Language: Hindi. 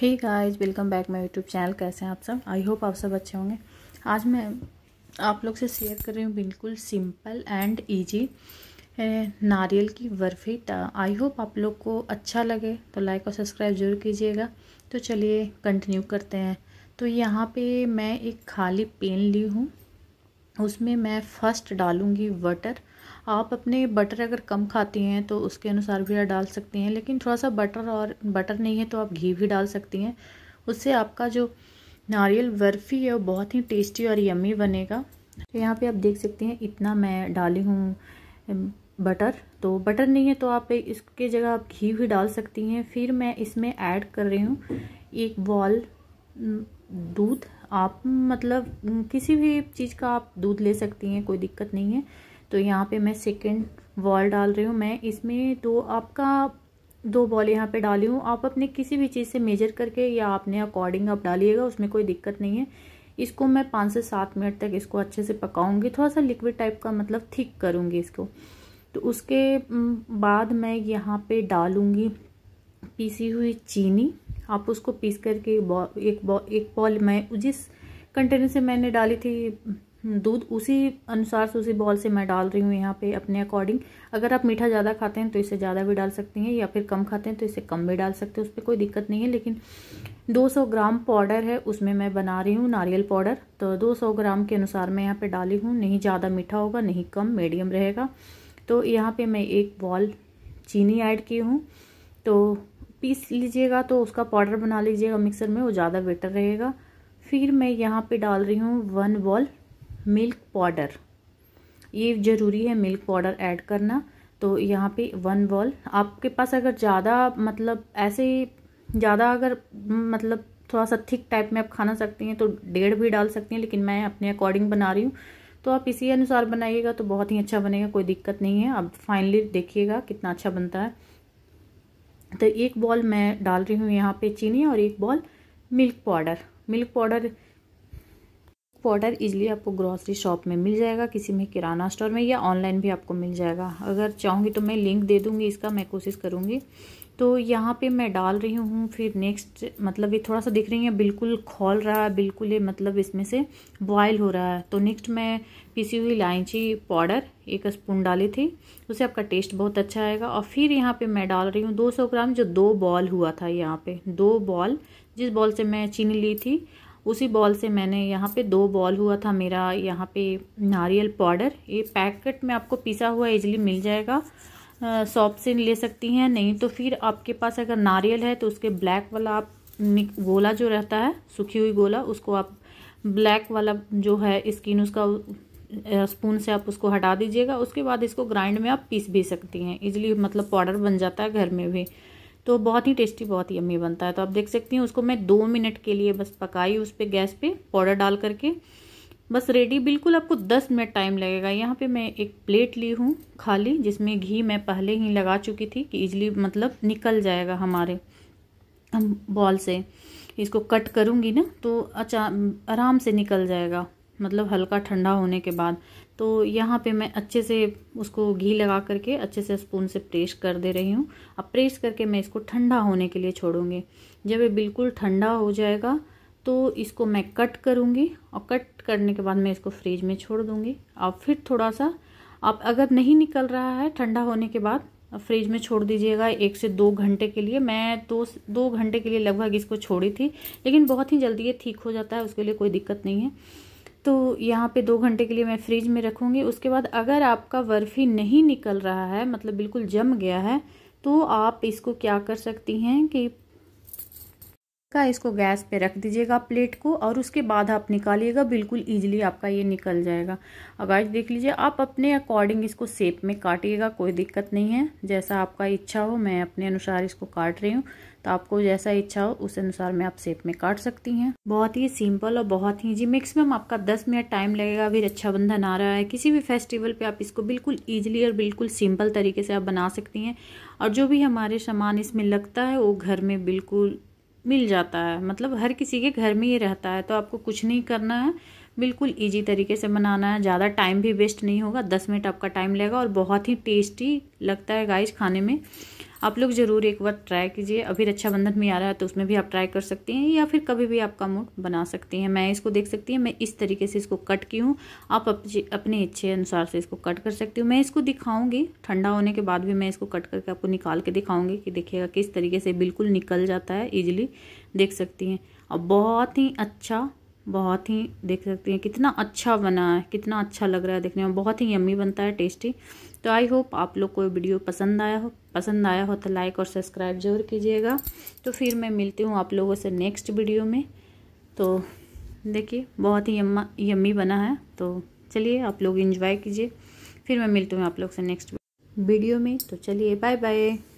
hey guys welcome back my YouTube channel कैसे हैं आप सब आई होप आप सब अच्छे होंगे आज मैं आप लोग से शेयर कर रही हूँ बिल्कुल सिंपल एंड इजी नारियल की बर्फ़ी आई होप आप लोग को अच्छा लगे तो लाइक और सब्सक्राइब जरूर कीजिएगा तो चलिए कंटिन्यू करते हैं तो यहाँ पे मैं एक खाली पेन ली हूँ उसमें मैं फ़र्स्ट डालूँगी बटर आप अपने बटर अगर कम खाती हैं तो उसके अनुसार भी डाल सकती हैं लेकिन थोड़ा सा बटर और बटर नहीं है तो आप घी भी डाल सकती हैं उससे आपका जो नारियल बर्फ़ी है वो बहुत ही टेस्टी और यमी बनेगा तो यहाँ पे आप देख सकते हैं इतना मैं डाली हूँ बटर तो बटर नहीं है तो आप इसके जगह आप घी भी डाल सकती हैं फिर मैं इसमें ऐड कर रही हूँ एक बॉल दूध आप मतलब किसी भी चीज़ का आप दूध ले सकती हैं कोई दिक्कत नहीं है तो यहाँ पे मैं सेकंड बॉल डाल रही हूँ मैं इसमें दो आपका दो बॉल यहाँ पे डाली हूँ आप अपने किसी भी चीज़ से मेजर करके या आपने अकॉर्डिंग आप डालिएगा उसमें कोई दिक्कत नहीं है इसको मैं पाँच से सात मिनट तक इसको अच्छे से पकाऊँगी थोड़ा सा लिक्विड टाइप का मतलब थिक करूँगी इसको तो उसके बाद मैं यहाँ पर डालूँगी पीसी हुई चीनी आप उसको पीस करके एक बॉ एक बॉल मैं जिस कंटेनर से मैंने डाली थी दूध उसी अनुसार से उसी बॉल से मैं डाल रही हूँ यहाँ पे अपने अकॉर्डिंग अगर आप मीठा ज़्यादा खाते हैं तो इसे ज़्यादा भी डाल सकती हैं या फिर कम खाते हैं तो इसे कम भी डाल सकते हैं उस पर कोई दिक्कत नहीं है लेकिन 200 ग्राम पाउडर है उसमें मैं बना रही हूँ नारियल पाउडर तो 200 ग्राम के अनुसार मैं यहाँ पर डाली हूँ नहीं ज़्यादा मीठा होगा नहीं कम मीडियम रहेगा तो यहाँ पर मैं एक बॉल चीनी ऐड की हूँ तो पीस लीजिएगा तो उसका पाउडर बना लीजिएगा मिक्सर में वो ज़्यादा बेटर रहेगा फिर मैं यहाँ पे डाल रही हूँ वन बॉल मिल्क पाउडर ये ज़रूरी है मिल्क पाउडर ऐड करना तो यहाँ पे वन बॉल आपके पास अगर ज़्यादा मतलब ऐसे ज़्यादा अगर मतलब थोड़ा सा थिक टाइप में आप खाना सकती हैं तो डेढ़ भी डाल सकती हैं लेकिन मैं अपने अकॉर्डिंग बना रही हूँ तो आप इसी अनुसार बनाइएगा तो बहुत ही अच्छा बनेगा कोई दिक्कत नहीं है आप फाइनली देखिएगा कितना अच्छा बनता है तो एक बॉल मैं डाल रही हूँ यहाँ पे चीनी और एक bowl milk powder milk powder powder easily आपको ग्रॉसरी शॉप में मिल जाएगा किसी में किराना स्टोर में या ऑनलाइन भी आपको मिल जाएगा अगर चाहूँगी तो मैं लिंक दे दूँगी इसका मैं कोशिश करूँगी तो यहाँ पे मैं डाल रही हूँ फिर नेक्स्ट मतलब ये थोड़ा सा दिख रही है बिल्कुल खोल रहा है बिल्कुल ये मतलब इसमें से बॉयल हो रहा है तो नेक्स्ट मैं पीसी हुई इलायची पाउडर एक स्पून डाली थी उससे आपका टेस्ट बहुत अच्छा आएगा और फिर यहाँ पे मैं डाल रही हूँ 200 ग्राम जो दो बॉल हुआ था यहाँ पे दो बॉल जिस बॉल से मैं चीनी ली थी उसी बॉल से मैंने यहाँ पे दो बॉल हुआ था मेरा यहाँ पे नारियल पाउडर ये पैकेट में आपको पिसा हुआ इजली मिल जाएगा सॉप से ले सकती हैं नहीं तो फिर आपके पास अगर नारियल है तो उसके ब्लैक वाला आप गोला जो रहता है सूखी हुई गोला उसको आप ब्लैक वाला जो है स्किन उसका स्पून से आप उसको हटा दीजिएगा उसके बाद इसको ग्राइंड में आप पीस भी सकती हैं इजिली मतलब पाउडर बन जाता है घर में भी तो बहुत ही टेस्टी बहुत ही अम्मी बनता है तो आप देख सकती हैं उसको मैं दो मिनट के लिए बस पकाई उस पर गैस पे पाउडर डाल करके बस रेडी बिल्कुल आपको दस मिनट टाइम लगेगा यहाँ पे मैं एक प्लेट ली हूँ खाली जिसमें घी मैं पहले ही लगा चुकी थी कि इजली मतलब निकल जाएगा हमारे हम बॉल से इसको कट करूँगी ना तो अच्छा आराम से निकल जाएगा मतलब हल्का ठंडा होने के बाद तो यहाँ पे मैं अच्छे से उसको घी लगा करके अच्छे से स्पून से प्रेस कर दे रही हूँ अब प्रेस करके मैं इसको ठंडा होने के लिए छोड़ूंगी जब ये बिल्कुल ठंडा हो जाएगा तो इसको मैं कट करूँगी और कट करने के बाद मैं इसको फ्रिज में छोड़ दूँगी आप फिर थोड़ा सा आप अगर नहीं निकल रहा है ठंडा होने के बाद फ्रिज में छोड़ दीजिएगा एक से दो घंटे के लिए मैं दो तो दो घंटे के लिए लगभग इसको छोड़ी थी लेकिन बहुत ही जल्दी ये ठीक हो जाता है उसके लिए कोई दिक्कत नहीं है तो यहाँ पे दो घंटे के लिए मैं फ्रिज में रखूँगी उसके बाद अगर आपका बर्फ़ी नहीं निकल रहा है मतलब बिल्कुल जम गया है तो आप इसको क्या कर सकती हैं कि का इसको गैस पे रख दीजिएगा प्लेट को और उसके बाद आप निकालिएगा बिल्कुल ईजिली आपका ये निकल जाएगा अगर देख लीजिए आप अपने अकॉर्डिंग इसको सेप में काटिएगा कोई दिक्कत नहीं है जैसा आपका इच्छा हो मैं अपने अनुसार इसको काट रही हूँ तो आपको जैसा इच्छा हो उस अनुसार में आप सेप में काट सकती हैं बहुत ही सिंपल और बहुत ही जी मैक्सिमम आपका दस मिनट टाइम लगेगा अभी रक्षाबंधन आ रहा है किसी भी फेस्टिवल पर आप इसको बिल्कुल ईजिली और बिल्कुल सिंपल तरीके से आप बना सकती हैं और जो भी हमारे सामान इसमें लगता है वो घर में बिल्कुल मिल जाता है मतलब हर किसी के घर में ये रहता है तो आपको कुछ नहीं करना है बिल्कुल इजी तरीके से बनाना है ज़्यादा टाइम भी वेस्ट नहीं होगा दस मिनट आपका टाइम लगेगा और बहुत ही टेस्टी लगता है गाइस खाने में आप लोग ज़रूर एक बार ट्राई कीजिए अभी रक्षाबंधन में आ रहा है तो उसमें भी आप ट्राई कर सकती हैं या फिर कभी भी आपका मूड बना सकती हैं मैं इसको देख सकती हूँ मैं इस तरीके से इसको कट की हूँ आप अपने इच्छे अनुसार से इसको कट कर सकती हूँ मैं इसको दिखाऊँगी ठंडा होने के बाद भी मैं इसको कट करके आपको निकाल के दिखाऊँगी कि देखिएगा किस तरीके से बिल्कुल निकल जाता है ईजिली देख सकती हैं और बहुत ही अच्छा बहुत ही देख सकती हैं कितना अच्छा बना है कितना अच्छा लग रहा है देखने में बहुत ही यम्मी बनता है टेस्टी तो आई होप आप लोग को वीडियो पसंद आया हो पसंद आया हो तो लाइक और सब्सक्राइब जरूर कीजिएगा तो फिर मैं मिलती हूँ आप लोगों से नेक्स्ट वीडियो में तो देखिए बहुत ही यम्मा यम्मी बना है तो चलिए आप लोग इन्जॉय कीजिए फिर मैं मिलती हूँ आप लोग से नेक्स्ट वीडियो में तो चलिए बाय बाय